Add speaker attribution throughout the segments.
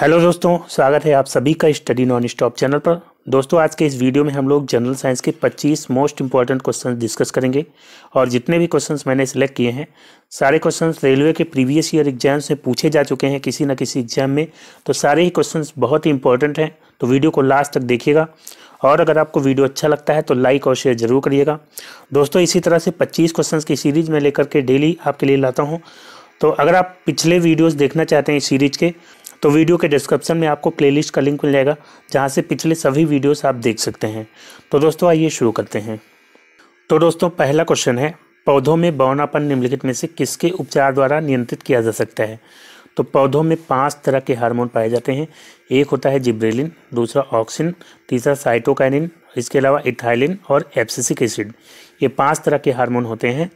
Speaker 1: hello दोस्तों स्वागत है आप सभी का स्टडी नॉन स्टॉप चैनल पर दोस्तों आज के इस वीडियो में हम लोग जनरल साइंस के 25 मोस्ट इंपॉर्टेंट क्वेश्चंस डिस्कस करेंगे और जितने भी क्वेश्चंस मैंने सेलेक्ट किए हैं सारे क्वेश्चंस रेलवे के प्रीवियस ईयर एग्जाम से पूछे जा चुके हैं किसी न किसी एग्जाम में तो सारे ही क्वेश्चन बहुत ही इंपॉर्टेंट हैं तो वीडियो को लास्ट तक देखिएगा और अगर आपको वीडियो अच्छा लगता है तो लाइक और शेयर ज़रूर करिएगा दोस्तों इसी तरह से पच्चीस क्वेश्चन की सीरीज़ में लेकर के डेली आपके लिए लाता हूँ तो अगर आप पिछले वीडियोज़ देखना चाहते हैं इस सीरीज़ के तो वीडियो के डिस्क्रिप्शन में आपको प्लेलिस्ट का लिंक मिल जाएगा जहाँ से पिछले सभी वीडियोस आप देख सकते हैं तो दोस्तों आइए शुरू करते हैं तो दोस्तों पहला क्वेश्चन है पौधों में बौनापन निम्नलिखित में से किसके उपचार द्वारा नियंत्रित किया जा सकता है तो पौधों में पांच तरह के हार्मोन पाए जाते हैं एक होता है जिब्रेलिन दूसरा ऑक्सिन तीसरा साइटोकाइनिन इसके अलावा इथाइलिन और एप्सिसिक एसिड ये पांच तरह के हार्मोन होते हैं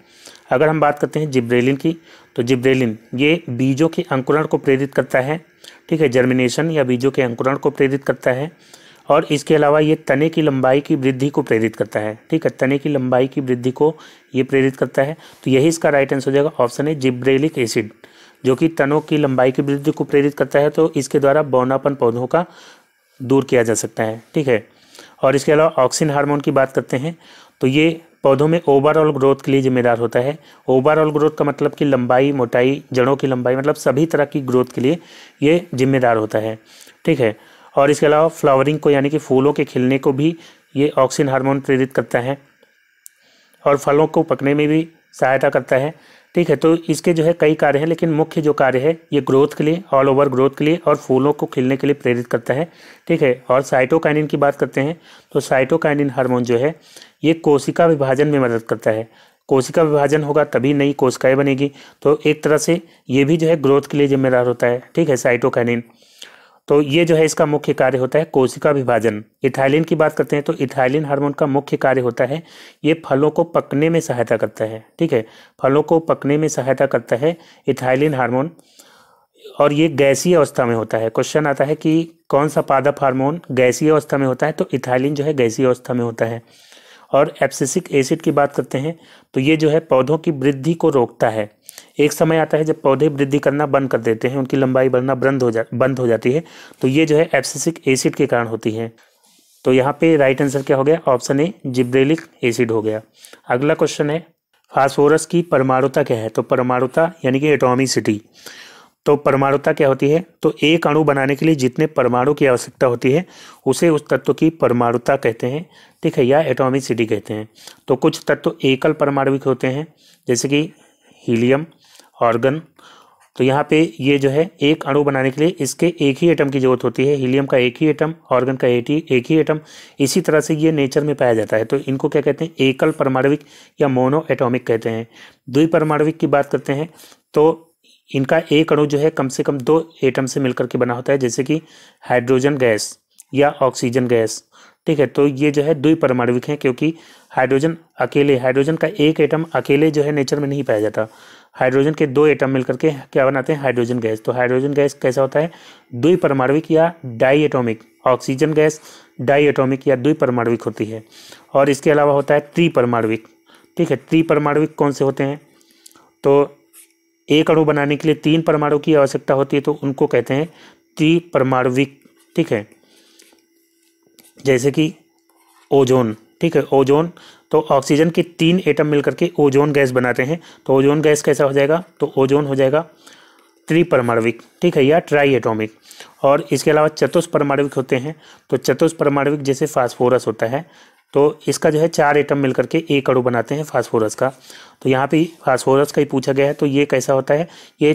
Speaker 1: अगर हम बात करते हैं जिब्रेलिन की तो जिब्रेलिन ये बीजों के अंकुरण को प्रेरित करता है ठीक है जर्मिनेशन या बीजों के अंकुरण को प्रेरित करता है और इसके अलावा ये तने की लंबाई की वृद्धि को प्रेरित करता है ठीक है तने की लंबाई की वृद्धि को ये प्रेरित करता है तो यही इसका राइट आंसर हो जाएगा ऑप्शन है जिब्रेलिक एसिड जो कि तनों की लंबाई की वृद्धि को प्रेरित करता है तो इसके द्वारा बौनापन पौधों का दूर किया जा सकता है ठीक है और इसके अलावा ऑक्सीन हार्मोन की बात करते हैं तो ये पौधों में ओवरऑल ग्रोथ के लिए जिम्मेदार होता है ओवरऑल ग्रोथ का मतलब कि लंबाई मोटाई जड़ों की लंबाई मतलब सभी तरह की ग्रोथ के लिए ये जिम्मेदार होता है ठीक है और इसके अलावा फ्लावरिंग को यानी कि फूलों के खिलने को भी ये ऑक्सीजन हार्मोन प्रेरित करता है और फलों को पकने में भी सहायता करता है ठीक है तो इसके जो है कई कार्य हैं लेकिन मुख्य जो कार्य है ये ग्रोथ के लिए ऑल ओवर ग्रोथ के लिए और फूलों को खिलने के लिए प्रेरित करता है ठीक है और साइटोकाइनिन की बात करते हैं तो साइटोकाइनिन हार्मोन जो है ये कोशिका विभाजन में मदद करता है कोशिका विभाजन होगा तभी नई कोशिकाएं बनेगी तो एक तरह से ये भी जो है ग्रोथ के लिए जिम्मेदार होता है ठीक है साइटोकाइनिन तो ये जो है इसका मुख्य कार्य होता है कोशिका विभाजन इथाइलिन की बात करते हैं तो इथाइलिन हार्मोन का मुख्य कार्य होता है ये फलों को पकने में सहायता करता है ठीक है फलों को पकने में सहायता करता है इथाइलिन हार्मोन और ये गैसीय अवस्था में होता है क्वेश्चन आता है कि कौन सा पादप हार्मोन गैसीय अवस्था में होता है तो इथाइलिन जो है गैसीय अवस्था में होता है और एप्सिसिक एसिड की बात करते हैं तो ये जो है पौधों की वृद्धि को रोकता है एक समय आता है जब पौधे वृद्धि करना बंद कर देते हैं उनकी लंबाई बढ़ना बंद हो जा बंद हो जाती है तो ये जो है एप्सिसिक एसिड के कारण होती है तो यहाँ पे राइट आंसर क्या हो गया ऑप्शन ए जिब्रेलिक एसिड हो गया अगला क्वेश्चन है फास्फोरस की परमाणुता क्या है तो परमाणुता यानी कि एटोमिसिटी तो परमाणुता क्या होती है तो एक अणु बनाने के लिए जितने परमाणु की आवश्यकता होती है उसे उस तत्व की परमाणुता कहते हैं ठीक है या एटोमिसिटी कहते हैं तो कुछ तत्व एकल परमाणुिक होते हैं जैसे कि हीलियम ऑर्गन तो यहाँ पे ये जो है एक अणु बनाने के लिए इसके एक ही एटम की जरूरत होती है हीलियम का एक ही एटम ऑर्गन का एक ही एक ही एटम इसी तरह से ये नेचर में पाया जाता है तो इनको क्या कहते हैं एकल परमाणविक या मोनो एटॉमिक कहते हैं द्वि परमाणुविक की बात करते हैं तो इनका एक अणु जो है कम से कम दो एटम से मिलकर के बना होता है जैसे कि हाइड्रोजन गैस या ऑक्सीजन गैस ठीक है तो ये जो है परमाणुविक हैं क्योंकि हाइड्रोजन अकेले हाइड्रोजन का एक एटम अकेले जो है नेचर में नहीं पाया जाता हाइड्रोजन के दो एटम मिलकर के क्या बनाते हैं हाइड्रोजन गैस तो हाइड्रोजन गैस कैसा होता है परमाणुविक या di atomic oxygen gas di atomic या परमाणुविक होती है और इसके अलावा होता है त्रिपरमाणविक ठीक है परमाणुविक कौन से होते हैं तो एक अणु बनाने के लिए तीन परमाणु की आवश्यकता होती है तो उनको कहते हैं परमाणुविक ठीक है जैसे कि ओजोन ठीक है ओजोन तो ऑक्सीजन के तीन एटम मिलकर के ओजोन गैस बनाते हैं तो ओजोन गैस कैसा हो जाएगा तो ओजोन हो जाएगा त्रिपरमाणविक ठीक है या ट्राई एटोमिक और इसके अलावा चतुष्परमाणविक होते हैं तो चतुष्परमाणविक जैसे फास्फोरस होता है तो इसका जो है चार एटम मिलकर के एक अड़ू बनाते हैं फास्फोरस का तो यहाँ पे फास्फोरस का ही पूछा गया है तो ये कैसा होता है ये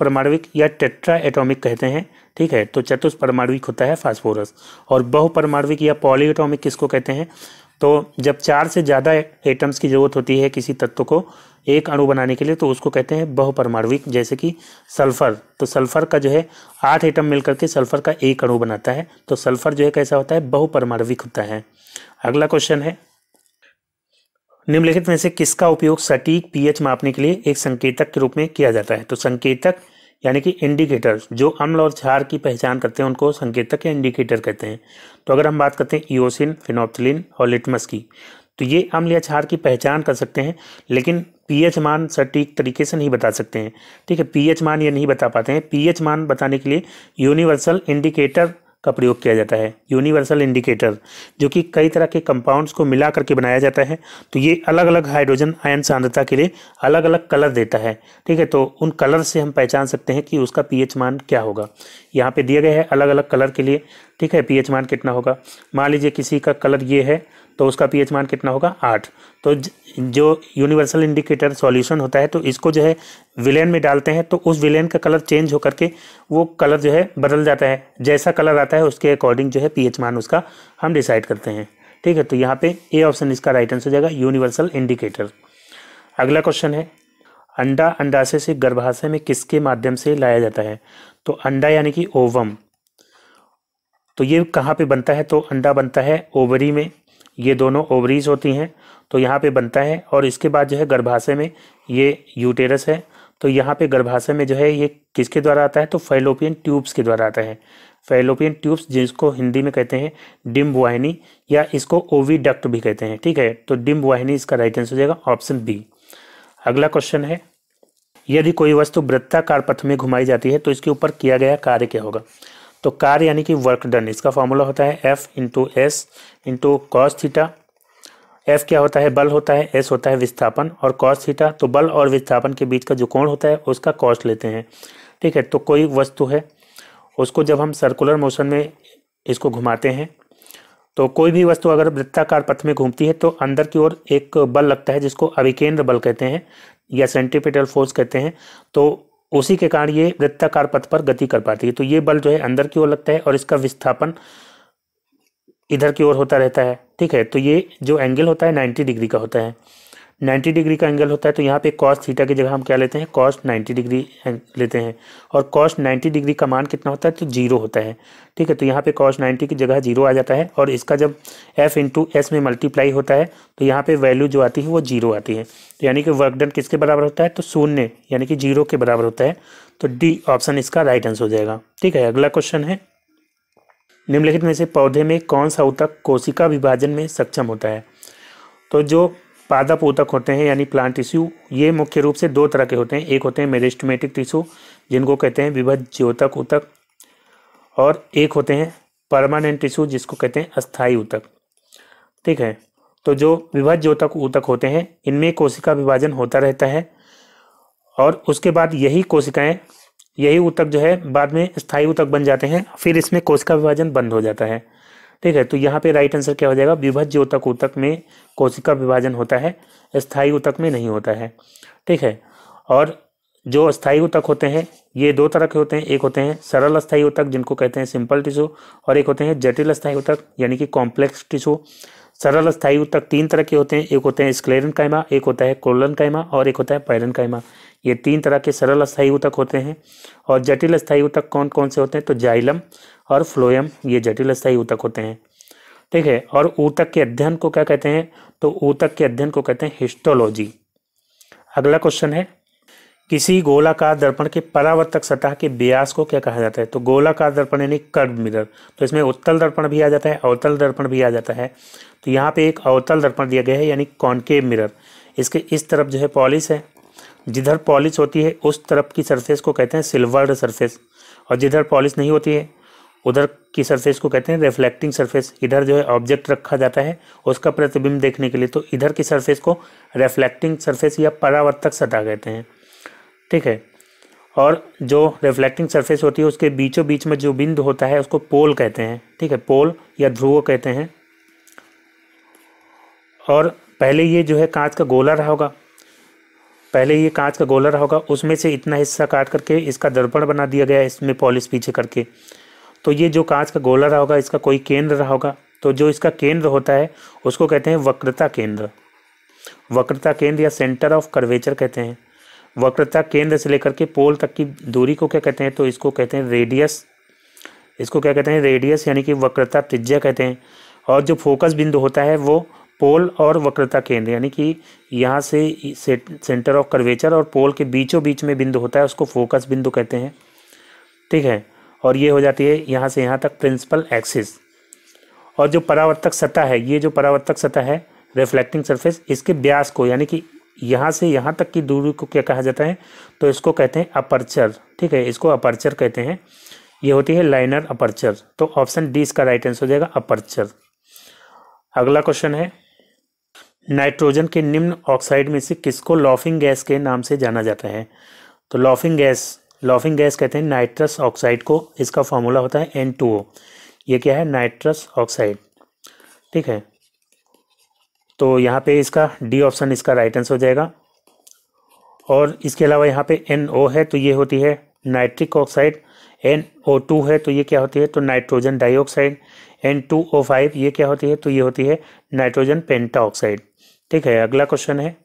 Speaker 1: परमाणुविक या टेट्रा एटोमिक कहते हैं ठीक है तो चतुष परमाणुविक होता है फास्फोरस और बहुपरमाणविक या पॉली एटोमिक किसको कहते हैं तो जब चार से ज़्यादा एटम्स की ज़रूरत होती है किसी तत्व को एक अणु बनाने के लिए तो उसको कहते हैं बहुपरमाणुविक जैसे कि सल्फर तो सल्फर का जो है आठ एटम मिलकर के सल्फर का एक अणु बनाता है तो सल्फर जो है कैसा होता है बहुपरमाणुविक होता है अगला क्वेश्चन है निम्नलिखित में से किसका उपयोग सटीक पीएच मापने के लिए एक संकेतक के रूप में किया जाता है तो संकेतक यानी कि इंडिकेटर जो अम्ल और क्षार की पहचान करते हैं उनको संकेतक या इंडिकेटर कहते हैं तो अगर हम बात करते हैं ईओसिन फिनोप्थिलिन और लिटमस की तो ये अम्लीय क्षार की पहचान कर सकते हैं लेकिन पीएच मान सटीक तरीके से नहीं बता सकते हैं ठीक है पीएच मान ये नहीं बता पाते हैं पीएच मान बताने के लिए यूनिवर्सल इंडिकेटर का प्रयोग किया जाता है यूनिवर्सल इंडिकेटर जो कि कई तरह के कंपाउंड्स को मिला करके बनाया जाता है तो ये अलग अलग हाइड्रोजन आयन सांद्रता के लिए अलग अलग कलर देता है ठीक है तो उन कलर से हम पहचान सकते हैं कि उसका पीएच मान क्या होगा यहाँ पे दिया गया है अलग अलग कलर के लिए ठीक है पीएच मान कितना होगा मान लीजिए किसी का कलर ये है तो उसका पीएच मान कितना होगा आठ तो जो यूनिवर्सल इंडिकेटर सॉल्यूशन होता है तो इसको जो है विलेन में डालते हैं तो उस विलेन का कलर चेंज होकर के वो कलर जो है बदल जाता है जैसा कलर आता है उसके अकॉर्डिंग जो है पीएच मान उसका हम डिसाइड करते हैं ठीक है तो यहाँ पे ए ऑप्शन इसका राइट आंसर हो जाएगा यूनिवर्सल इंडिकेटर अगला क्वेश्चन है अंडा अंडाशय से गर्भाशय में किसके माध्यम से लाया जाता है तो अंडा यानी कि ओवम तो ये कहाँ पे बनता है तो अंडा बनता है ओवरी में ये दोनों ओवरीज होती हैं तो यहाँ पे बनता है और इसके बाद जो है गर्भाशय में ये यूटेरस है तो यहाँ पे गर्भाशय में जो है ये किसके द्वारा आता है तो फैलोपियन ट्यूब्स के द्वारा आता है फैलोपियन ट्यूब्स जिसको हिंदी में कहते हैं डिम्ब वाहिनी या इसको ओवीडक्ट भी कहते हैं ठीक है तो डिम्ब वाहिनी इसका राइट आंसर हो जाएगा ऑप्शन बी अगला क्वेश्चन है यदि कोई वस्तु वृत्ताकार पथ में घुमाई जाती है तो इसके ऊपर किया गया कार्य क्या होगा तो कार यानी कि वर्क डन इसका फॉर्मूला होता है F into S into cos theta F क्या होता है बल होता है एस होता है विस्थापन और कॉस थीटा तो बल और विस्थापन के बीच का जो कोण होता है उसका कॉस्ट लेते हैं ठीक है तो कोई वस्तु है उसको जब हम सर्कुलर मोशन में इसको घुमाते हैं तो कोई भी वस्तु अगर वृत्ताकार पथ में घूमती है तो अंदर की ओर एक बल लगता है जिसको अभिकेंद्र बल कहते हैं या सेंट्रीपिटल फोर्स कहते हैं तो उसी के कारण ये वृत्ताकार पथ पर गति कर पाती है तो ये बल जो है अंदर की ओर लगता है और इसका विस्थापन इधर की ओर होता रहता है ठीक है तो ये जो एंगल होता है नाइन्टी डिग्री का होता है 90 डिग्री का एंगल होता है तो यहाँ पे कॉस थीटा की जगह हम क्या लेते हैं कॉस 90 डिग्री लेते हैं और कॉस 90 डिग्री का मान कितना होता है तो जीरो होता है ठीक है तो यहाँ पे कॉस 90 की जगह जीरो आ जाता है और इसका जब एफ इंटू एस में मल्टीप्लाई होता है तो यहाँ पे वैल्यू जो आती है वो जीरो आती है तो यानी कि वर्क डन किसके बराबर होता है तो शून्य यानी कि जीरो के बराबर होता है तो डी ऑप्शन इसका राइट आंसर हो जाएगा ठीक है अगला क्वेश्चन है निम्नलिखित में से पौधे में कौन सा उतक कोशिका विभाजन में सक्षम होता है तो जो पादप ऊतक होते हैं यानी प्लांट टिश्यू ये मुख्य रूप से दो तरह के होते हैं एक होते हैं मेरिस्टमेटिक टिश्यू जिनको कहते हैं विभज्योतक ऊतक और एक होते हैं परमानेंट टिश्यू जिसको कहते हैं अस्थाई ऊतक ठीक है तो जो विभज्योतक ऊतक होते हैं इनमें कोशिका विभाजन होता रहता है और उसके बाद यही कोशिकाएँ यही ऊतक जो है बाद में स्थायी ऊतक बन जाते हैं फिर इसमें कोशिका विभाजन बंद हो जाता है ठीक है तो यहाँ पे राइट आंसर क्या हो जाएगा विभज्य उतक उतक में कोशिका विभाजन होता है स्थायी उतक में नहीं होता है ठीक है और जो स्थायी उतक होते हैं ये दो तरह के होते हैं एक होते हैं सरल स्थायी उतक जिनको कहते हैं सिंपल टिश्यू और एक होते हैं जटिल स्थायी उतक यानी कि कॉम्प्लेक्स टिश्यू सरल स्थायी उत्तक तीन तरह के होते हैं एक होते हैं स्क्लेरन कायमा एक होता है कोलन कायमा और एक होता है पैरन कायमा ये तीन तरह के सरल स्थायी ऊतक होते हैं और जटिल स्थायी ऊतक कौन कौन से होते हैं तो जाइलम और फ्लोयम ये जटिल स्थायी ऊतक होते हैं ठीक है और ऊतक के अध्ययन को क्या कहते हैं तो ऊतक के अध्ययन को कहते हैं हिस्टोलॉजी अगला क्वेश्चन है किसी गोलाकार दर्पण के परावर्तक सतह के व्यास को क्या कहा जाता है तो गोलाकार दर्पण यानी कर्व मिरर तो इसमें उत्तल दर्पण भी आ जाता है अवतल दर्पण भी आ जाता है तो यहाँ पे एक अवतल दर्पण दिया गया है यानी कॉन्केव मिरर इसके इस तरफ जो है पॉलिस है जिधर पॉलिश होती है उस तरफ की सरफेस को कहते हैं सिल्वर्ड सरफेस और जिधर पॉलिश नहीं होती है उधर की सरफेस को कहते हैं रिफ्लेक्टिंग सरफेस इधर जो है ऑब्जेक्ट रखा जाता है उसका प्रतिबिंब देखने के लिए तो इधर की सरफेस को रिफ्लेक्टिंग सरफेस या परावर्तक सतह कहते हैं ठीक है और जो रिफ्लेक्टिंग सरफेस होती है उसके बीचों बीच में जो बिंदु होता है उसको पोल कहते हैं ठीक है पोल या ध्रुव कहते हैं और पहले ये जो है कांच का गोला रहा होगा पहले ये कांच का गोला रहा होगा उसमें से इतना हिस्सा काट करके इसका दर्पण बना दिया गया है इसमें पॉलिस पीछे करके तो ये जो कांच का गोला रहा होगा इसका कोई केंद्र रहा होगा तो जो इसका केंद्र होता है उसको कहते हैं वक्रता केंद्र वक्रता केंद्र या सेंटर ऑफ कर्वेचर कहते हैं वक्रता केंद्र से लेकर के पोल तक की दूरी को क्या कहते हैं तो इसको कहते हैं रेडियस इसको क्या कहते हैं रेडियस यानी कि वक्रता त्रिज्या कहते हैं और जो फोकस बिंदु होता है वो पोल और वक्रता केंद्र यानी कि यहाँ से सेंटर ऑफ कर्वेचर और पोल के बीचों बीच में बिंदु होता है उसको फोकस बिंदु कहते हैं ठीक है और ये हो जाती है यहाँ से यहाँ तक प्रिंसिपल एक्सिस और जो परावर्तक सतह है ये जो परावर्तक सतह है रिफ्लेक्टिंग सरफेस इसके ब्यास को यानी कि यहाँ से यहाँ तक की दूरी को क्या कहा जाता है तो इसको कहते हैं अपर्चर ठीक है इसको अपर्चर कहते हैं ये होती है लाइनर अपर्चर तो ऑप्शन डी इसका राइट आंसर हो जाएगा अपर्चर अगला क्वेश्चन है नाइट्रोजन के निम्न ऑक्साइड में से किसको लॉफिंग गैस के नाम से जाना जाता है तो लॉफिंग गैस लॉफिंग गैस कहते हैं नाइट्रस ऑक्साइड को इसका फॉर्मूला होता है एन टू ओ ये क्या है नाइट्रस ऑक्साइड ठीक है तो यहाँ पे इसका डी ऑप्शन इसका राइट आंसर हो जाएगा और इसके अलावा यहाँ पे एन ओ है तो ये होती है nitric oxide N O two है तो ये क्या होती है तो nitrogen dioxide N two O five ये क्या होती है तो ये होती है नाइट्रोजन पेंटा ऑक्साइड ठीक है अगला क्वेश्चन है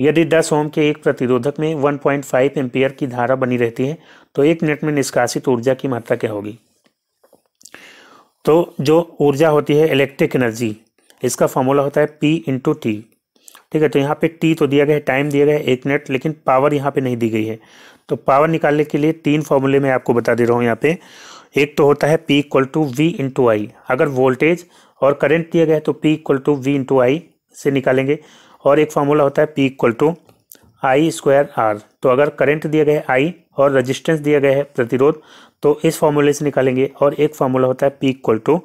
Speaker 1: यदि 10 ओम के एक प्रतिरोधक में 1.5 पॉइंट एम्पियर की धारा बनी रहती है तो एक मिनट में निष्कासित ऊर्जा की मात्रा क्या होगी तो जो ऊर्जा होती है इलेक्ट्रिक एनर्जी इसका फॉर्मूला होता है पी इंटू टी ठीक है तो यहाँ पे टी तो दिया गया है टाइम दिया गया है एक मिनट लेकिन पावर यहाँ पे नहीं दी गई है तो पावर निकालने के लिए तीन फॉर्मूले मैं आपको बता दे रहा हूँ यहाँ पे एक तो होता है P equal to V into I अगर वोल्टेज और करंट दिया गया है तो P equal to V into I से निकालेंगे और एक फार्मूला होता है P equal to I square R तो अगर करंट दिया गया है आई और रजिस्टेंस दिया गया है प्रतिरोध तो इस फॉर्मूले से निकालेंगे और एक फार्मूला होता है P equal to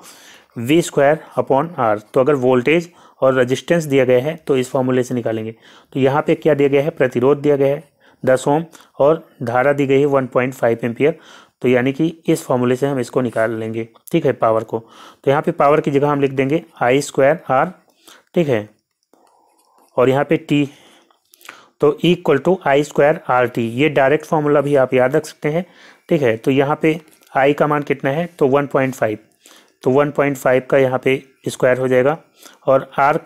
Speaker 1: V square upon R तो अगर वोल्टेज और रेजिस्टेंस दिया गया है तो इस फॉर्मूले से निकालेंगे तो यहाँ पे क्या दिया गया है प्रतिरोध दिया गया है दस ओम और धारा दी गई है वन पॉइंट फाइव एम्पियर तो यानी कि इस फॉर्मूले से हम इसको निकाल लेंगे ठीक है पावर को तो यहाँ पे पावर की जगह हम लिख देंगे आई स्क्वायर आर ठीक है और यहाँ पे टी तो equal to I square R T ये डायरेक्ट फार्मूला भी आप याद रख सकते हैं ठीक है तो यहाँ पे आई का मान कितना है तो वन पॉइंट फाइव तो 1.5 का यहाँ पे स्क्वायर हो जाएगा और आर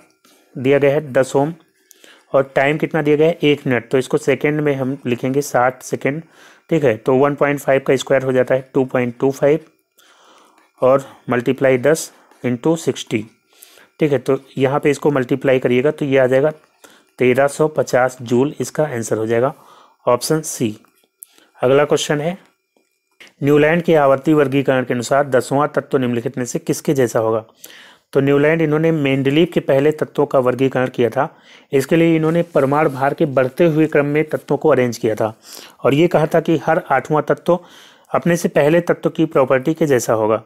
Speaker 1: दिया गया है दस ओम और टाइम कितना दिया गया है एक मिनट तो इसको सेकेंड में हम लिखेंगे साठ सेकेंड ठीक है तो 1.5 का स्क्वायर हो जाता है 2.25 और मल्टीप्लाई दस इंटू सिक्सटी ठीक है तो यहाँ पे इसको मल्टीप्लाई करिएगा तो ये आ जाएगा 1350 जूल इसका आंसर हो जाएगा ऑप्शन सी अगला क्वेश्चन है न्यूलैंड के आवर्ती वर्गीकरण के अनुसार दसवां तत्व निम्नलिखित में से किसके जैसा होगा तो न्यूलैंड इन्होंने मेंडलीव के पहले तत्वों का वर्गीकरण किया था इसके लिए इन्होंने परमाणु भार के बढ़ते हुए क्रम में तत्वों को अरेंज किया था और ये कहा था कि हर आठवां तत्व अपने से पहले तत्व की प्रॉपर्टी के जैसा होगा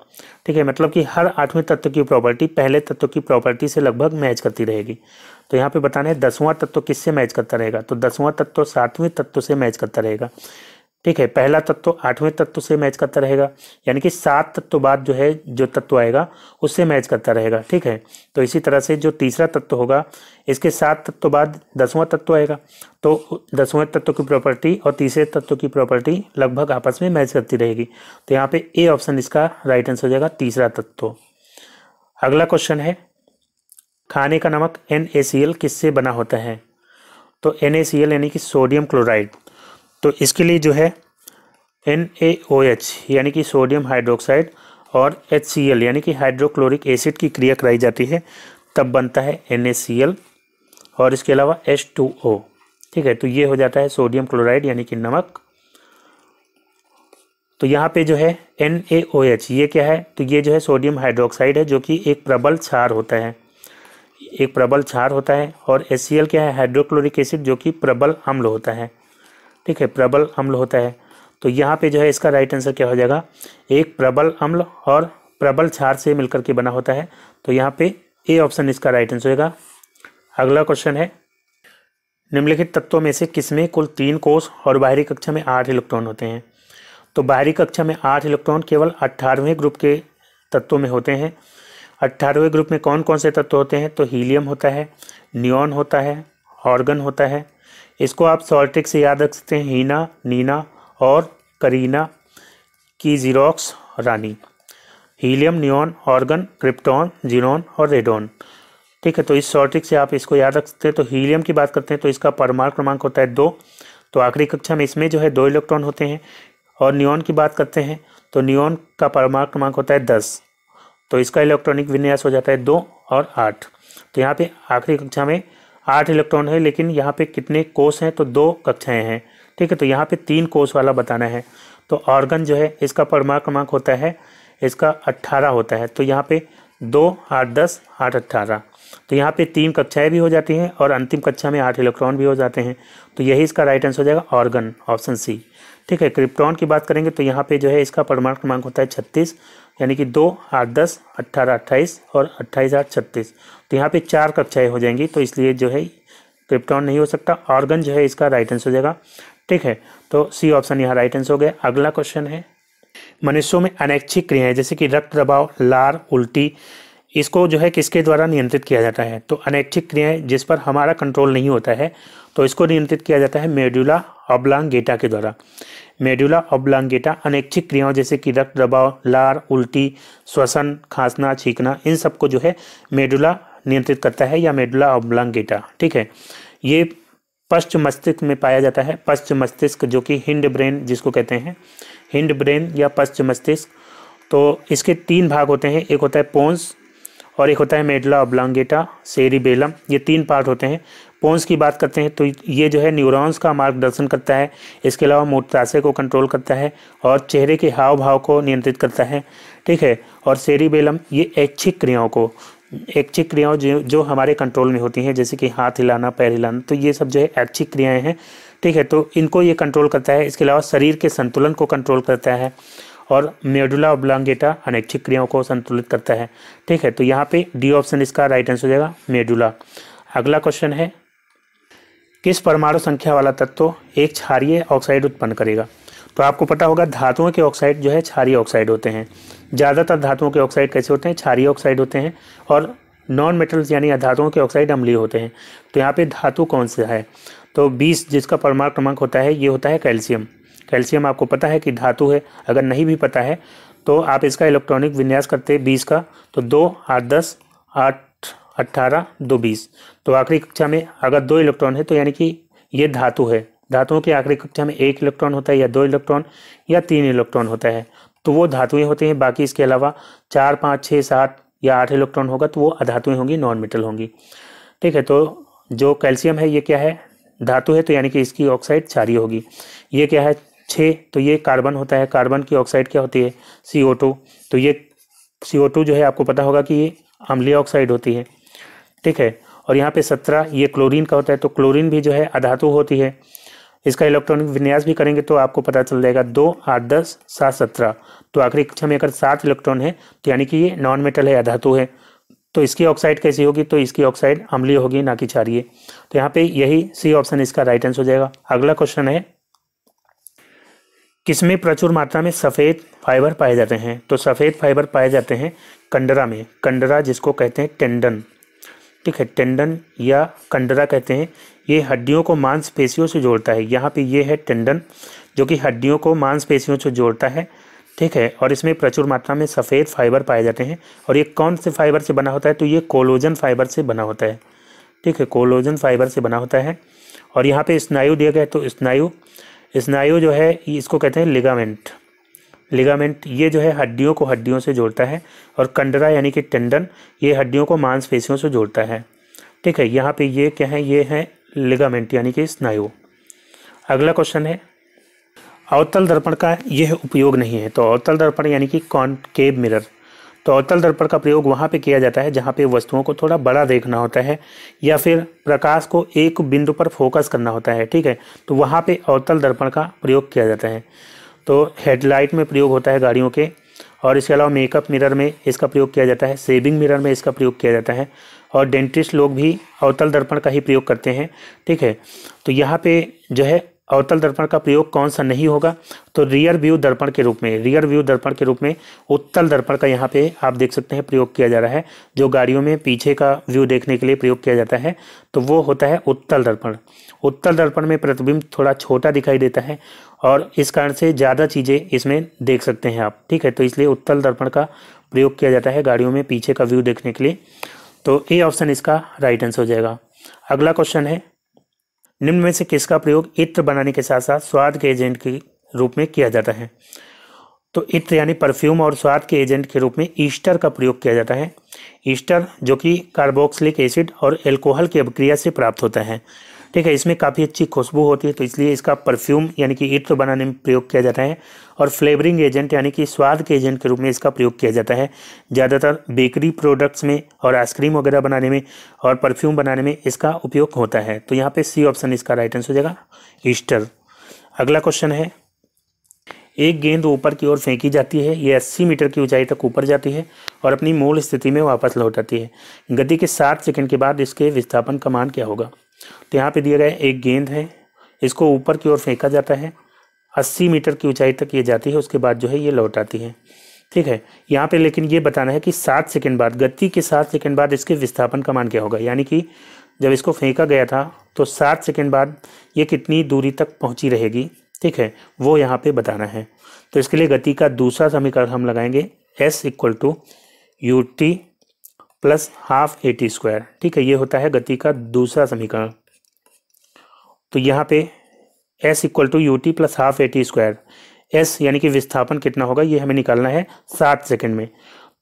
Speaker 1: ठीक है मतलब कि हर आठवें तत्व की प्रॉपर्टी पहले तत्व की प्रॉपर्टी से लगभग मैच करती रहेगी तो यहाँ पे बताना है दसवां तत्व किससे मैच करता रहेगा तो दसवां तत्व सातवें तत्व से मैच करता रहेगा ठीक है पहला तत्व आठवें तत्व से मैच करता रहेगा यानी कि सात तत्व बाद जो है जो तत्व आएगा उससे मैच करता रहेगा ठीक है तो इसी तरह से जो तीसरा तत्व होगा इसके सात तत्व बाद दसवां तत्व आएगा तो दसवें तत्व की प्रॉपर्टी और तीसरे तत्व की प्रॉपर्टी लगभग आपस में मैच करती रहेगी तो यहाँ पे ए ऑप्शन इसका राइट आंसर हो जाएगा तीसरा तत्व अगला क्वेश्चन है खाने का नमक एन किससे बना होता है तो एन यानी कि सोडियम क्लोराइड तो इसके लिए जो है एन यानी कि सोडियम हाइड्रोक्साइड और एच यानी कि हाइड्रोक्लोरिक एसिड की क्रिया कराई जाती है तब बनता है एन और इसके अलावा एच ठीक है तो ये हो जाता है सोडियम क्लोराइड यानी कि नमक तो यहाँ पे जो है एन ये क्या है तो ये जो है सोडियम हाइड्रोक्साइड है जो कि एक प्रबल क्षार होता है एक प्रबल क्षार होता है और एच क्या है हाइड्रोक्लोरिक एसिड जो कि प्रबल अम्ल होता है ठीक है प्रबल अम्ल होता है तो यहाँ पे जो है इसका राइट आंसर क्या हो जाएगा एक प्रबल अम्ल और प्रबल क्षार से मिलकर के बना होता है तो यहाँ पे ए ऑप्शन इसका राइट आंसर होगा अगला क्वेश्चन है निम्नलिखित तत्वों में से किसमें कुल तीन कोष और बाहरी कक्षा में आठ इलेक्ट्रॉन होते हैं तो बाहरी कक्षा में आठ इलेक्ट्रॉन केवल अट्ठारहवें ग्रुप के तत्वों में होते हैं अट्ठारहवें ग्रुप में कौन कौन से तत्व होते हैं तो हीलियम होता है नियॉन होता है ऑर्गन होता है इसको आप शॉर्ट ट्रिक से याद रख सकते हैं हीना नीना और करीना की जीरोक्स रानी हीलियम न्योन ऑर्गन क्रिप्टॉन जीरोन और रेडोन ठीक है तो इस शॉर्ट ट्रिक से आप इसको याद रख सकते हैं तो हीलियम की बात करते हैं तो इसका परमाणु क्रमांक होता है दो तो आखिरी कक्षा में इसमें जो है दो इलेक्ट्रॉन होते हैं और न्योन की बात करते हैं तो न्योन का परमाणु क्रमांक होता है दस तो इसका इलेक्ट्रॉनिक विन्यास हो जाता है दो और आठ तो यहाँ पे आखिरी कक्षा में आठ इलेक्ट्रॉन है लेकिन यहाँ पे कितने कोष हैं तो दो कक्षाएं हैं ठीक है तो यहाँ पे तीन कोष वाला बताना है तो ऑर्गन जो है इसका परमाणु क्रमांक होता है इसका अट्ठारह होता है तो यहाँ पे दो आठ दस आठ अट्ठारह तो यहाँ पे तीन कक्षाएं भी हो जाती हैं और अंतिम कक्षा में आठ इलेक्ट्रॉन भी हो जाते हैं तो यही इसका राइट आंसर हो जाएगा ऑर्गन ऑप्शन सी ठीक है क्रिप्टॉन की बात करेंगे तो यहाँ पे जो है इसका परमाणु क्रमांक होता है छत्तीस यानी कि दो आठ दस अट्ठारह अट्ठाईस और अट्ठाईस आठ छत्तीस तो यहाँ पे चार कक्षाएं हो जाएंगी तो इसलिए जो है क्रिप्टॉन नहीं हो सकता ऑर्गन जो है इसका राइट आंसर हो जाएगा ठीक है तो सी ऑप्शन यहाँ राइट आंसर हो गया अगला क्वेश्चन है मनुष्यों में अनैच्छिक क्रियाएं जैसे कि रक्त दबाव लार उल्टी इसको जो है किसके द्वारा नियंत्रित किया जाता है तो अनैच्छिक क्रियाएं जिस पर हमारा कंट्रोल नहीं होता है तो इसको नियंत्रित किया जाता है मेड्यूला ऑब्लांग गेटा के द्वारा मेडुला ऑब्लांगेटा अनैच्छिक क्रियाओं जैसे कि रक्त दबाव लार उल्टी श्वसन खांसना छींकना इन सबको जो है मेडुला नियंत्रित करता है या मेडुला ऑब्लांगेटा ठीक है ये पश्च मस्तिष्क में पाया जाता है पश्च मस्तिष्क जो कि हिंड ब्रेन जिसको कहते हैं हिंड ब्रेन या पश्च मस्तिष्क तो इसके तीन भाग होते हैं एक होता है पोन्स और एक होता है मेडुला ऑब्लांगेटा सेरिबेलम ये तीन पार्ट होते हैं पोन्स की बात करते हैं तो ये जो है न्यूरॉन्स का मार्गदर्शन करता है इसके अलावा मोटासे को कंट्रोल करता है और चेहरे के हाव भाव को नियंत्रित करता है ठीक है और बेलम ये ऐच्छिक क्रियाओं को ऐच्छिक क्रियाओं जो जो हमारे कंट्रोल में होती हैं जैसे कि हाथ हिलाना पैर हिलाना तो ये सब जो है ऐच्छिक क्रियाएँ हैं ठीक है तो इनको ये कंट्रोल करता है इसके अलावा शरीर के संतुलन को कंट्रोल करता है और मेडुला ओब्लांगेटा अनैच्छिक क्रियाओं को संतुलित करता है ठीक है तो यहाँ पे डी ऑप्शन इसका राइट आंसर हो जाएगा मेडुला अगला क्वेश्चन है किस परमाणु संख्या वाला तत्व एक क्षारिय ऑक्साइड उत्पन्न करेगा तो आपको पता होगा धातुओं के ऑक्साइड जो है क्षारिय ऑक्साइड होते हैं ज़्यादातर धातुओं के ऑक्साइड कैसे होते हैं क्षारिय ऑक्साइड होते हैं और नॉन मेटल्स यानी धातुओं के ऑक्साइड अम्लीय होते हैं तो यहाँ पे धातु कौन सा है तो बीस जिसका परमाणु क्रमांक होता है ये होता है कैल्शियम कैल्शियम आपको पता है कि धातु है अगर नहीं भी पता है तो आप इसका इलेक्ट्रॉनिक विन्यास करते हैं बीस का तो दो आठ दस आठ अट्ठारह दो बीस तो आखिरी कक्षा में अगर दो इलेक्ट्रॉन है तो यानी कि ये धातु है धातुओं की आखिरी कक्षा में एक इलेक्ट्रॉन होता है या दो इलेक्ट्रॉन या तीन इलेक्ट्रॉन होता है तो वो धातुएं होती हैं बाकी इसके अलावा चार पाँच छः सात या आठ इलेक्ट्रॉन होगा तो वो अधातुएं होंगी नॉन मेटल होंगी ठीक है तो जो कैल्शियम है ये क्या है धातु है तो यानी कि इसकी ऑक्साइड चारी होगी ये क्या है छः तो ये कार्बन होता है कार्बन की ऑक्साइड क्या होती है सी तो ये सी जो है आपको पता होगा कि ये अम्लीय ऑक्साइड होती है ठीक है और यहाँ पे सत्रह ये क्लोरीन का होता है तो क्लोरीन भी जो है अधातु होती है इसका इलेक्ट्रॉनिक विन्यास भी करेंगे तो आपको पता चल जाएगा दो आठ दस सात सत्रह तो आखिरी कक्षा में अगर सात इलेक्ट्रॉन है तो यानी कि ये नॉन मेटल है अधातु है तो इसकी ऑक्साइड कैसी होगी तो इसकी ऑक्साइड अम्लीय होगी ना कि चारिये तो यहाँ पे यही सी ऑप्शन इसका राइट आंसर हो जाएगा अगला क्वेश्चन है किसमें प्रचुर मात्रा में सफ़ेद फाइबर पाए जाते हैं तो सफ़ेद फाइबर पाए जाते हैं कंडरा में कंडरा जिसको कहते हैं टेंडन ठीक है टेंडन या कंडरा कहते हैं ये हड्डियों को मांसपेशियों से जोड़ता है यहाँ पे ये है टेंडन जो कि हड्डियों को मांसपेशियों से जोड़ता है ठीक है और इसमें प्रचुर मात्रा में सफ़ेद फाइबर पाए जाते हैं और ये कौन से फाइबर से बना होता है तो ये कोलोजन फाइबर से बना होता है ठीक है कोलोजन फाइबर से बना होता है और यहाँ पर स्नायु दिया गया तो स्नायु स्नायु जो है इसको कहते हैं लिगामेंट लिगामेंट ये जो है हड्डियों को हड्डियों से जोड़ता है और कंडरा यानी कि टेंडन ये हड्डियों को मांसपेशियों से जोड़ता है ठीक है यहाँ पे ये क्या है ये है लिगामेंट यानी कि स्नायु अगला क्वेश्चन है अवतल दर्पण का यह उपयोग नहीं है तो अवतल दर्पण यानी कि कॉन्केब मिरर तो अवतल दर्पण का प्रयोग वहाँ पे किया जाता है जहाँ पे वस्तुओं को थोड़ा बड़ा देखना होता है या फिर प्रकाश को एक बिंदु पर फोकस करना होता है ठीक है तो वहाँ पे अवतल दर्पण का प्रयोग किया जाता है तो हेडलाइट में प्रयोग होता है गाड़ियों के और इसके अलावा मेकअप मिरर में इसका प्रयोग किया जाता है सेविंग मिरर में इसका प्रयोग किया जाता है और डेंटिस्ट लोग भी अवतल दर्पण का ही प्रयोग करते हैं ठीक है तो यहाँ पे जो है अवतल दर्पण का प्रयोग कौन सा नहीं होगा तो रियर व्यू दर्पण के रूप में रियर व्यू दर्पण के रूप में उत्तल दर्पण का यहाँ पे आप देख सकते हैं प्रयोग किया जा रहा है जो गाड़ियों में पीछे का व्यू देखने के लिए प्रयोग किया जाता है तो वो होता है उत्तल दर्पण उत्तल दर्पण में प्रतिबिंब थोड़ा छोटा दिखाई देता है और इस कारण से ज़्यादा चीज़ें इसमें देख सकते हैं आप ठीक है तो इसलिए उत्तल दर्पण का प्रयोग किया जाता है गाड़ियों में पीछे का व्यू देखने के लिए तो ए ऑप्शन इसका राइट आंसर हो जाएगा अगला क्वेश्चन है निम्न में से किसका प्रयोग इत्र बनाने के साथ साथ स्वाद के एजेंट के रूप में किया जाता है तो इत्र यानी परफ्यूम और स्वाद के एजेंट के रूप में ईस्टर का प्रयोग किया जाता है ईस्टर जो कि कार्बोक्सिलिक एसिड और एल्कोहल की अभिक्रिया से प्राप्त होता है ठीक है इसमें काफ़ी अच्छी खुशबू होती है तो इसलिए इसका परफ्यूम यानी कि इत्र बनाने में प्रयोग किया जाता है और फ्लेवरिंग एजेंट यानी कि स्वाद के एजेंट के रूप में इसका प्रयोग किया जाता है ज़्यादातर बेकरी प्रोडक्ट्स में और आइसक्रीम वगैरह बनाने में और परफ्यूम बनाने में इसका उपयोग होता है तो यहाँ पर सी ऑप्शन इसका राइट आंसर हो जाएगा ईस्टर अगला क्वेश्चन है एक गेंद ऊपर की ओर फेंकी जाती है यह 80 मीटर की ऊंचाई तक ऊपर जाती है और अपनी मूल स्थिति में वापस लौट आती है गति के सात सेकंड के बाद इसके विस्थापन का मान क्या होगा तो यहाँ पे दिया गया एक गेंद है इसको ऊपर की ओर फेंका जाता है 80 मीटर की ऊंचाई तक ये जाती है उसके बाद जो है ये लौट आती है ठीक है यहाँ पे लेकिन ये बताना है कि सात सेकंड बाद गति के सात सेकंड बाद इसके विस्थापन का मान क्या होगा यानी कि जब इसको फेंका गया था तो सात सेकंड बाद ये कितनी दूरी तक पहुँची रहेगी ठीक है वो यहाँ पर बताना है तो इसके लिए गति का दूसरा समीकरण हम लगाएंगे S equal to U T plus half A T square ठीक है ये होता है गति का दूसरा समीकरण तो यहाँ पे S equal to U T plus half A T square S यानी कि विस्थापन कितना होगा ये हमें निकालना है सात सेकंड में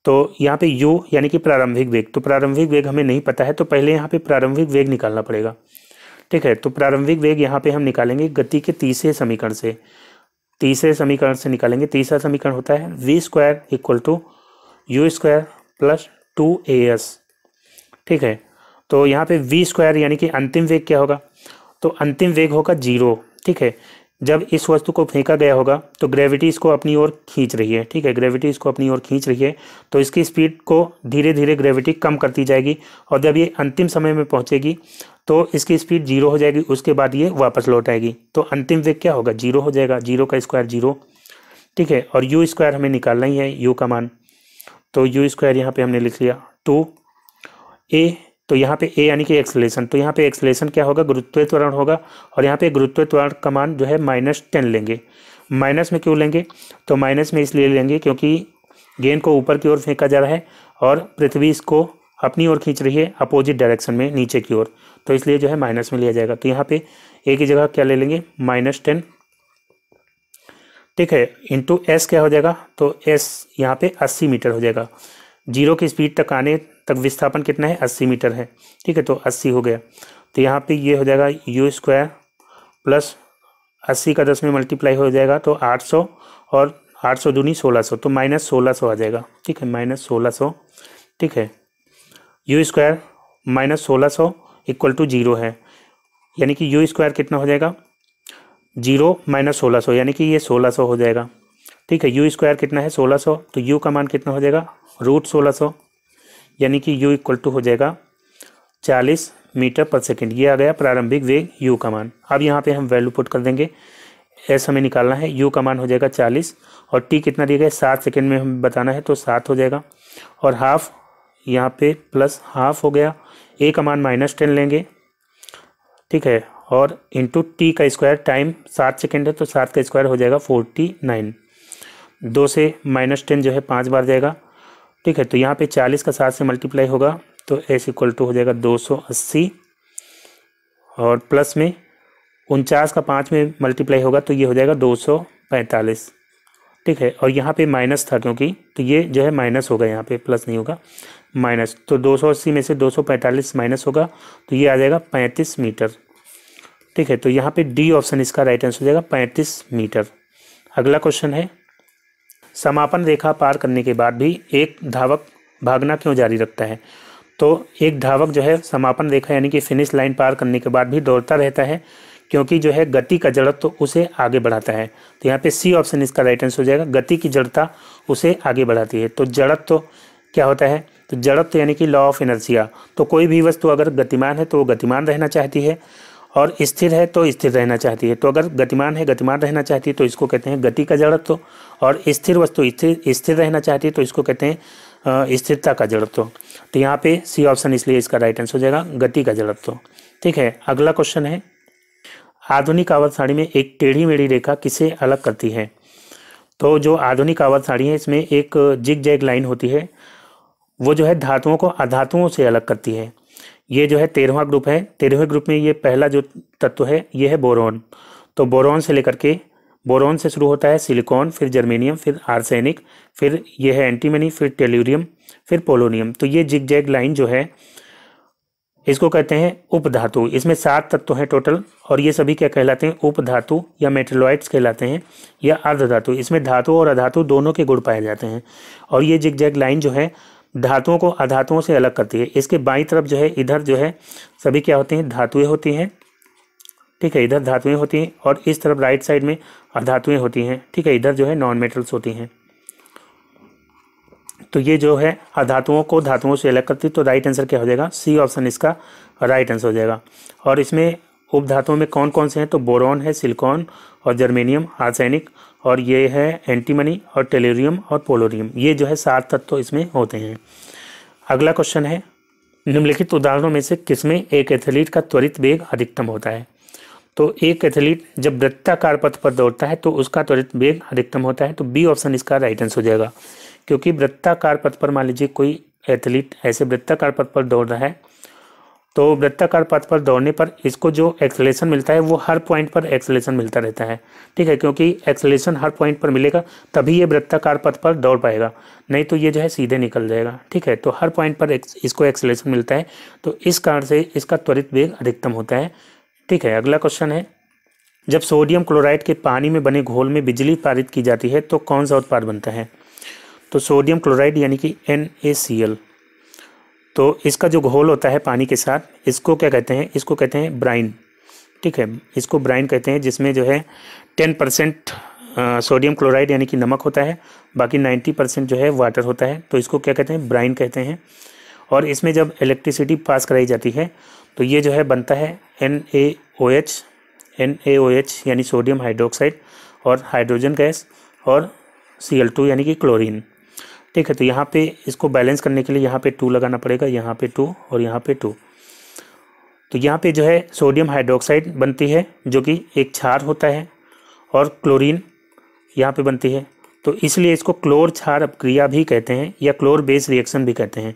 Speaker 1: तो यहाँ पे u यानी कि प्रारंभिक वेग तो प्रारंभिक वेग हमें नहीं पता है तो पहले यहाँ पे प्रारंभिक वेग निकालना पड़ेगा ठीक है तो प्रारंभिक वेग यहाँ पे हम निकालेंगे गति के तीसरे समीकरण से तीसरे समीकरण से निकालेंगे तीसरा समीकरण होता है V square equal to U square plus two A S ठीक है तो यहाँ पे वी स्क्वायर यानी कि अंतिम वेग क्या होगा तो अंतिम वेग होगा जीरो ठीक है जब इस वस्तु को फेंका गया होगा तो ग्रेविटी इसको अपनी ओर खींच रही है ठीक है ग्रेविटी इसको अपनी ओर खींच रही है तो इसकी स्पीड को धीरे धीरे ग्रेविटी कम करती जाएगी और जब ये अंतिम समय में पहुँचेगी तो इसकी स्पीड जीरो हो जाएगी उसके बाद ये वापस लौट आएगी तो अंतिम वेग क्या होगा जीरो हो जाएगा जीरो का स्क्वायर जीरो ठीक है और यू स्क्वायर हमें निकालना ही है यू का मान तो यू स्क्वायर यहाँ पे हमने लिख लिया टू ए तो यहाँ पे ए यानी कि एक्सलेशन तो यहाँ पे एक्सलेशन क्या होगा गुरुत्व त्वरण होगा और यहाँ पे त्वरण का मान जो है माइनस टेन लेंगे माइनस में क्यों लेंगे तो माइनस में इसलिए लेंगे क्योंकि गेंद को ऊपर की ओर फेंका जा रहा है और पृथ्वी इसको अपनी ओर खींच रही है अपोजिट डायरेक्शन में नीचे की ओर तो इसलिए जो है माइनस में लिया जाएगा तो यहाँ पे ए की जगह क्या ले लेंगे माइनस टेन ठीक है इंटू एस क्या हो जाएगा तो एस यहाँ पे 80 मीटर हो जाएगा जीरो की स्पीड तक आने तक विस्थापन कितना है 80 मीटर है ठीक है तो 80 हो गया तो यहाँ पे ये हो जाएगा यू स्क्वायर प्लस अस्सी का दस में मल्टीप्लाई हो जाएगा तो 800 और 800 सौ दूनी सोलह तो माइनस सोलह आ जाएगा ठीक है माइनस सोलह ठीक है यू स्क्वायर माइनस सोलह इक्वल टू जीरो है यानी कि यू स्क्वायर कितना हो जाएगा जीरो माइनस सोलह सौ यानी कि ये सोलह सौ हो जाएगा ठीक है यू स्क्वायर कितना है सोलह सौ तो यू का मान कितना हो जाएगा रूट सोलह सौ यानी कि यू इक्वल टू हो जाएगा चालीस मीटर पर सेकेंड ये आ गया प्रारंभिक वेग यू का मान अब यहाँ पे हम वैल्यू पुट कर देंगे एस हमें निकालना है यू का मान हो जाएगा चालीस और टी कितना दिया गया सात सेकेंड में हमें बताना है तो सात हो जाएगा और हाफ यहाँ पे प्लस हाफ हो गया ए का मान माइनस टेन लेंगे ठीक है और इंटू टी का स्क्वायर टाइम सात सेकेंड है तो सात का स्क्वायर हो जाएगा फोर्टी नाइन दो से माइनस टेन जो है पाँच बार जाएगा ठीक है तो यहाँ पे चालीस का सात से मल्टीप्लाई होगा तो एस इक्वल टू हो जाएगा दो सौ अस्सी और प्लस में उनचास का पाँच में मल्टीप्लाई होगा तो ये हो जाएगा दो सौ पैंतालीस ठीक है और यहाँ पे माइनस था क्योंकि तो ये जो है माइनस होगा यहाँ पे प्लस नहीं होगा माइनस तो 280 में से 245 माइनस होगा तो ये आ जाएगा 35 मीटर ठीक है तो यहाँ पे डी ऑप्शन इसका राइट आंसर हो जाएगा पैंतीस मीटर अगला क्वेश्चन है समापन रेखा पार करने के बाद भी एक धावक भागना क्यों जारी रखता है तो एक धावक जो है समापन रेखा यानी कि फिनिश लाइन पार करने के बाद भी दौड़ता रहता है क्योंकि जो है गति का जड़त्व तो उसे आगे बढ़ाता है तो यहाँ पे सी ऑप्शन इसका राइट आंसर हो जाएगा गति की जड़ता उसे आगे बढ़ाती है तो जड़त्व तो क्या होता है तो जड़त्व तो यानी कि लॉ ऑफ एनर्जिया तो कोई भी वस्तु अगर गतिमान है तो वो गतिमान रहना चाहती है और स्थिर है तो स्थिर रहना चाहती है तो अगर गतिमान है गतिमान रहना चाहती है तो इसको कहते हैं गति का जड़त्व और स्थिर वस्तु स्थिर स्थिर रहना चाहती है तो इसको कहते हैं स्थिरता का जड़त्व तो यहाँ पे सी ऑप्शन इसलिए इसका राइट आंसर हो जाएगा गति का जड़त्व ठीक है अगला क्वेश्चन है आधुनिक आवर्त साड़ी में एक टेढ़ी मेढ़ी रेखा किसे अलग करती है तो जो आधुनिक आवर्त साड़ी है इसमें एक जिग जैग लाइन होती है वो जो है धातुओं को अधातुओं से अलग करती है ये जो है तेरहवा ग्रुप है तेरहवें ग्रुप में ये पहला जो तत्व है ये है बोरोन तो बोरोन से लेकर के बोरोन से शुरू होता है सिलिकॉन फिर जर्मेनियम फिर आर्सेनिक फिर यह है एंटीमनी फिर टेल्यूरियम फिर पोलोनियम तो ये जिग जैग लाइन जो है इसको कहते हैं उपधातु इसमें सात तत्व हैं टोटल और ये सभी क्या कहलाते हैं उपधातु या मेटेलॉइड्स कहलाते हैं या अर्धधातु इसमें धातु और अधातु दोनों के गुण पाए जाते हैं और ये जिग जैग लाइन जो है धातुओं को अधातुओं से अलग करती है इसके बाई तरफ जो है इधर जो है सभी क्या होते हैं धातुएँ होती हैं ठीक है इधर धातुएँ होती हैं और इस तरफ राइट साइड में अधातुएँ होती हैं ठीक है इधर जो है नॉन मेटल्स होती हैं तो ये जो है अधातुओं को धातुओं से अलग करती है तो राइट आंसर क्या हो जाएगा सी ऑप्शन इसका राइट आंसर हो जाएगा और इसमें उपधातुओं में कौन कौन से हैं तो बोरॉन है सिलिकॉन और जर्मेनियम आर्सैनिक और ये है एंटीमनी और टेलोरियम और पोलोरियम ये जो है सात तत्व इसमें होते हैं अगला क्वेश्चन है निम्नलिखित उदाहरणों में से किसमें एक एथलीट का त्वरित वेग अधिकतम होता है तो एक एथलीट जब वृत्ताकार पथ पर दौड़ता है तो उसका त्वरित वेग अधिकतम होता है तो बी ऑप्शन इसका राइट आंसर हो जाएगा क्योंकि वृत्ताकार पथ पर मान लीजिए कोई एथलीट ऐसे वृत्ताकार पथ पर दौड़ रहा है तो वृत्ताकार पथ पर दौड़ने पर इसको जो एक्सलेशन मिलता है वो हर पॉइंट पर एक्सलेशन मिलता रहता है ठीक है क्योंकि एक्सलेशन हर पॉइंट पर मिलेगा तभी ये वृत्ताकार पथ पर दौड़ पाएगा नहीं तो ये जो है सीधे निकल जाएगा ठीक है तो हर पॉइंट पर इसको एक्सलेशन मिलता है तो इस कारण से इसका त्वरित वेग अधिकतम होता है ठीक है अगला क्वेश्चन है जब सोडियम क्लोराइड के पानी में बने घोल में बिजली पारित की जाती है तो कौन सा उत्पाद बनता है तो सोडियम क्लोराइड यानी कि एन तो इसका जो घोल होता है पानी के साथ इसको क्या कहते हैं इसको कहते हैं ब्राइन ठीक है इसको ब्राइन कहते हैं जिसमें जो है टेन परसेंट सोडियम क्लोराइड यानी कि नमक होता है बाकी नाइन्टी परसेंट जो है वाटर होता है तो इसको क्या कहते हैं ब्राइन कहते हैं और इसमें जब इलेक्ट्रिसिटी पास कराई जाती है तो ये जो है बनता है N A O H N A O H यानी सोडियम हाइड्रोक्साइड और हाइड्रोजन गैस और सी एल टू यानी कि क्लोरीन ठीक है तो यहाँ पे इसको बैलेंस करने के लिए यहाँ पे टू लगाना पड़ेगा यहाँ पे टू और यहाँ पे टू तो यहाँ पे जो है सोडियम हाइड्रोक्साइड बनती है जो कि एक छार होता है और क्लोरीन यहाँ पे बनती है तो इसलिए इसको क्लोर छार अपक्रिया भी कहते हैं या क्लोर बेस रिएक्शन भी कहते हैं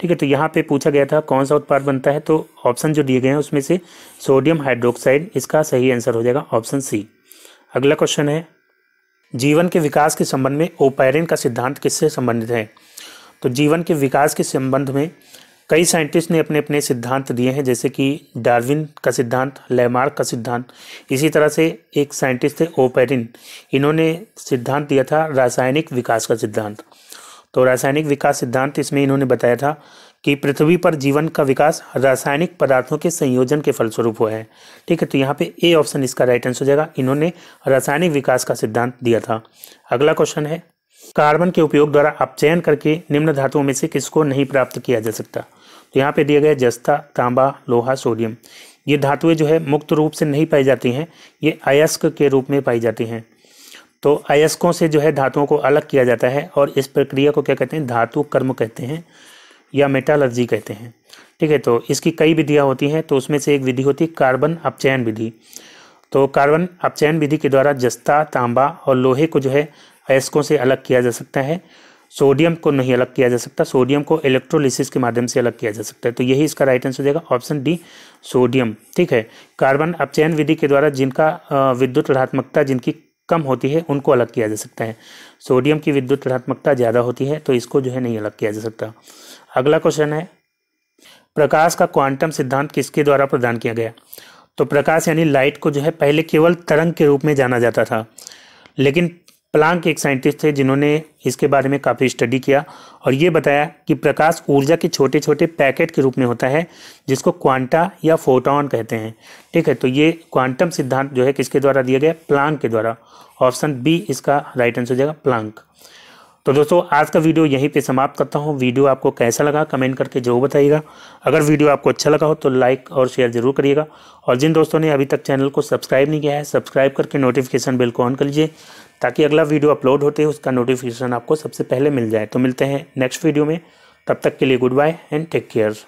Speaker 1: ठीक है तो यहाँ पे पूछा गया था कौन सा उत्पाद बनता है तो ऑप्शन जो दिए गए हैं उसमें से सोडियम हाइड्रोक्साइड इसका सही आंसर हो जाएगा ऑप्शन सी अगला क्वेश्चन है जीवन के विकास के संबंध में ओपेरिन का सिद्धांत किससे संबंधित है तो जीवन के विकास के संबंध में कई साइंटिस्ट ने अपने अपने सिद्धांत दिए हैं जैसे कि डार्विन का सिद्धांत लेमार्क का सिद्धांत इसी तरह से एक साइंटिस्ट थे ओपेरिन इन्होंने सिद्धांत दिया था रासायनिक विकास का सिद्धांत तो रासायनिक विकास सिद्धांत इसमें इन्होंने बताया था कि पृथ्वी पर जीवन का विकास रासायनिक पदार्थों के संयोजन के फलस्वरूप हुआ है ठीक है तो यहाँ पे ए ऑप्शन इसका राइट आंसर हो जाएगा इन्होंने रासायनिक विकास का सिद्धांत दिया था अगला क्वेश्चन है कार्बन के उपयोग द्वारा आप चयन करके निम्न धातुओं में से किसको नहीं प्राप्त किया जा सकता तो यहाँ पे दिया गया जस्ता तांबा लोहा सोडियम ये धातुएं जो है मुक्त रूप से नहीं पाई जाती हैं ये अयस्क के रूप में पाई जाती हैं तो अयस्कों से जो है धातुओं को अलग किया जाता है और इस प्रक्रिया को क्या कहते हैं धातु कर्म कहते हैं या मेटालर्जी कहते हैं ठीक है तो इसकी कई विधियाँ होती हैं तो उसमें से एक विधि होती है कार्बन अपचयन विधि तो कार्बन अपचयन विधि के द्वारा जस्ता तांबा और लोहे को जो है अयस्कों से अलग किया जा सकता है सोडियम को नहीं अलग किया जा सकता सोडियम को इलेक्ट्रोलिसिस के माध्यम से अलग किया जा सकता है तो यही इसका राइट आंसर हो जाएगा ऑप्शन डी सोडियम ठीक है कार्बन अपचयन विधि के द्वारा जिनका विद्युत रहात्मकता जिनकी कम होती है उनको अलग किया जा सकता है सोडियम की विद्युत ऋणात्मकता ज़्यादा होती है तो इसको जो है नहीं अलग किया जा सकता अगला क्वेश्चन है प्रकाश का क्वांटम सिद्धांत किसके द्वारा प्रदान किया गया तो प्रकाश यानी लाइट को जो है पहले केवल तरंग के रूप में जाना जाता था लेकिन प्लांक एक साइंटिस्ट थे जिन्होंने इसके बारे में काफ़ी स्टडी किया और ये बताया कि प्रकाश ऊर्जा के छोटे छोटे पैकेट के रूप में होता है जिसको क्वांटा या फोटोन कहते हैं ठीक है तो ये क्वांटम सिद्धांत जो है किसके द्वारा दिया गया प्लांक के द्वारा ऑप्शन बी इसका राइट आंसर हो जाएगा प्लांक तो दोस्तों आज का वीडियो यहीं पे समाप्त करता हूँ वीडियो आपको कैसा लगा कमेंट करके जरूर बताइएगा अगर वीडियो आपको अच्छा लगा हो तो लाइक और शेयर जरूर करिएगा और जिन दोस्तों ने अभी तक चैनल को सब्सक्राइब नहीं किया है सब्सक्राइब करके नोटिफिकेशन बिल को ऑन कर लीजिए ताकि अगला वीडियो अपलोड होते ही उसका नोटिफिकेशन आपको सबसे पहले मिल जाए तो मिलते हैं नेक्स्ट वीडियो में तब तक के लिए goodbye and take care